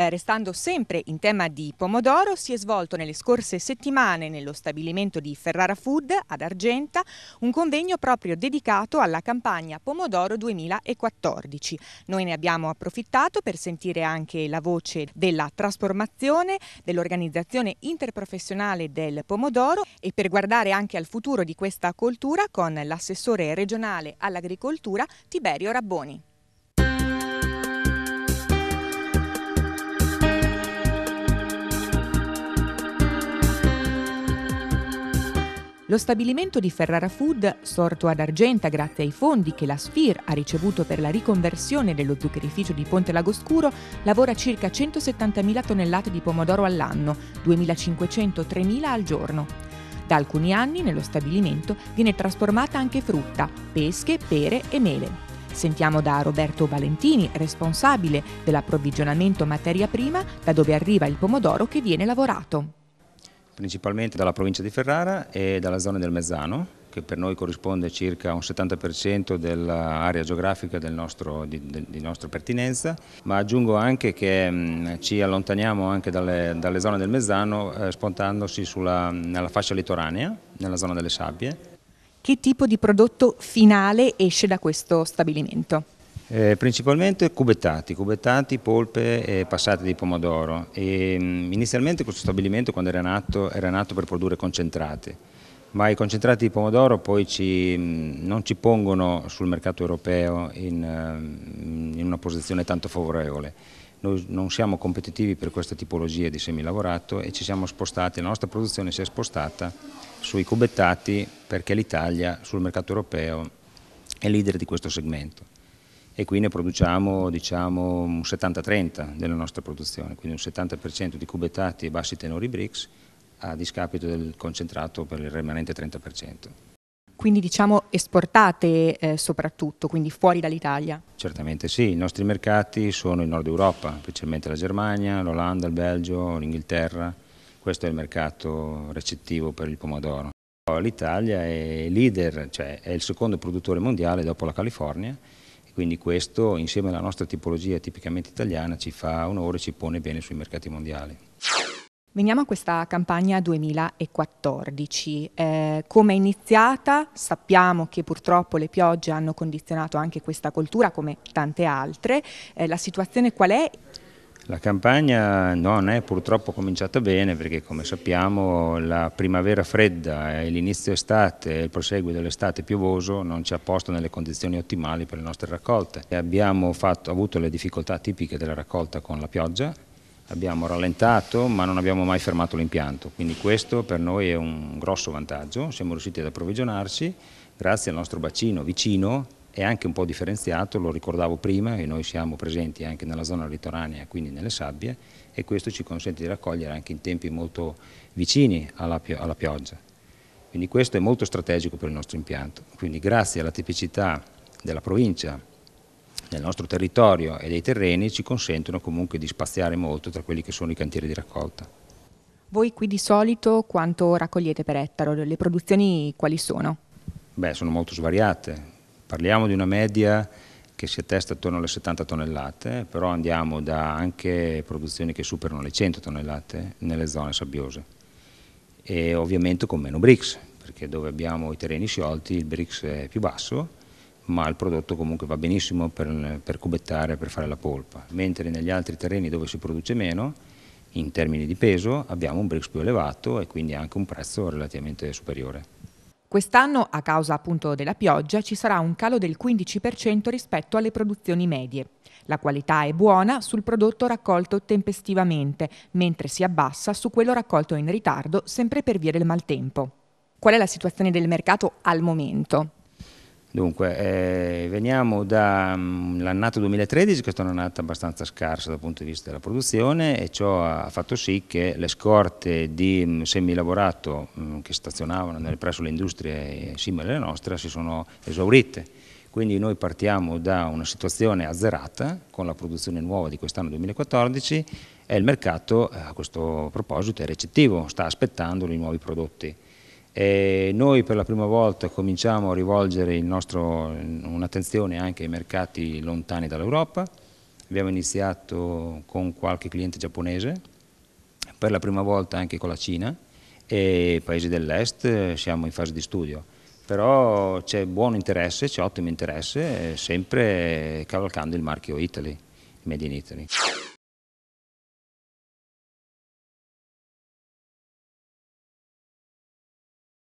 Eh, restando sempre in tema di pomodoro, si è svolto nelle scorse settimane nello stabilimento di Ferrara Food ad Argenta un convegno proprio dedicato alla campagna Pomodoro 2014. Noi ne abbiamo approfittato per sentire anche la voce della trasformazione dell'organizzazione interprofessionale del pomodoro e per guardare anche al futuro di questa coltura con l'assessore regionale all'agricoltura Tiberio Rabboni. Lo stabilimento di Ferrara Food, sorto ad Argenta grazie ai fondi che la SFIR ha ricevuto per la riconversione dello zuccherificio di Ponte Lagoscuro, lavora circa 170.000 tonnellate di pomodoro all'anno, 2.500-3.000 al giorno. Da alcuni anni nello stabilimento viene trasformata anche frutta, pesche, pere e mele. Sentiamo da Roberto Valentini, responsabile dell'approvvigionamento materia prima, da dove arriva il pomodoro che viene lavorato principalmente dalla provincia di Ferrara e dalla zona del Mezzano, che per noi corrisponde circa un 70% dell'area geografica del nostro, di, di, nostra pertinenza, ma aggiungo anche che mh, ci allontaniamo anche dalle, dalle zone del Mezzano eh, spontandosi sulla, nella fascia litoranea, nella zona delle sabbie. Che tipo di prodotto finale esce da questo stabilimento? Eh, principalmente cubettati, cubettati, polpe e passate di pomodoro. E, mm, inizialmente questo stabilimento quando era nato era nato per produrre concentrati, ma i concentrati di pomodoro poi ci, mm, non ci pongono sul mercato europeo in, mm, in, una posizione tanto favorevole. Noi non siamo competitivi per questa tipologia di semilavorato e ci siamo spostati, la nostra produzione si è spostata sui cubettati perché l'Italia sul mercato europeo è leader di questo segmento e qui ne produciamo diciamo, un 70-30 della nostra produzione, quindi un 70% di cubettati e bassi tenori BRICS a discapito del concentrato per il rimanente 30%. Quindi diciamo esportate eh, soprattutto, quindi fuori dall'Italia? Certamente sì, i nostri mercati sono in Nord Europa, specialmente la Germania, l'Olanda, il Belgio, l'Inghilterra, questo è il mercato recettivo per il pomodoro. L'Italia è leader, cioè è il secondo produttore mondiale dopo la California quindi questo insieme alla nostra tipologia tipicamente italiana ci fa onore e ci pone bene sui mercati mondiali. Veniamo a questa campagna 2014. Eh, come è iniziata? Sappiamo che purtroppo le piogge hanno condizionato anche questa coltura come tante altre. Eh, la situazione qual è la campagna non è purtroppo cominciata bene perché come sappiamo la primavera fredda e l'inizio estate e il proseguo dell'estate piovoso non ci ha posto nelle condizioni ottimali per le nostre raccolte. Abbiamo fatto, avuto le difficoltà tipiche della raccolta con la pioggia, abbiamo rallentato ma non abbiamo mai fermato l'impianto, quindi questo per noi è un grosso vantaggio, siamo riusciti ad approvvigionarci grazie al nostro bacino vicino è anche un po' differenziato, lo ricordavo prima e noi siamo presenti anche nella zona litoranea, quindi nelle sabbie e questo ci consente di raccogliere anche in tempi molto vicini alla, pio alla pioggia. Quindi questo è molto strategico per il nostro impianto, quindi grazie alla tipicità della provincia del nostro territorio e dei terreni ci consentono comunque di spaziare molto tra quelli che sono i cantieri di raccolta. Voi qui di solito quanto raccogliete per ettaro? Le produzioni quali sono? Beh, sono molto svariate. Parliamo di una media che si attesta attorno alle 70 tonnellate, però andiamo da anche produzioni che superano le 100 tonnellate nelle zone sabbiose e ovviamente con meno bricks, perché dove abbiamo i terreni sciolti il bricks è più basso, ma il prodotto comunque va benissimo per, per cubettare, per fare la polpa, mentre negli altri terreni dove si produce meno in termini di peso abbiamo un BRICS più elevato e quindi anche un prezzo relativamente superiore. Quest'anno, a causa appunto della pioggia, ci sarà un calo del 15% rispetto alle produzioni medie. La qualità è buona sul prodotto raccolto tempestivamente, mentre si abbassa su quello raccolto in ritardo, sempre per via del maltempo. Qual è la situazione del mercato al momento? Dunque, eh, veniamo dall'annata mm, 2013, questa è stata un'annata abbastanza scarsa dal punto di vista della produzione e ciò ha fatto sì che le scorte di mm, semilavorato mm, che stazionavano nel, presso le industrie eh, simili alle nostre si sono esaurite. Quindi noi partiamo da una situazione azzerata con la produzione nuova di quest'anno 2014 e il mercato eh, a questo proposito è recettivo, sta aspettando i nuovi prodotti. E noi per la prima volta cominciamo a rivolgere un'attenzione anche ai mercati lontani dall'Europa, abbiamo iniziato con qualche cliente giapponese, per la prima volta anche con la Cina e paesi dell'est siamo in fase di studio, però c'è buon interesse, c'è ottimo interesse, sempre cavalcando il marchio Italy, Made in Italy.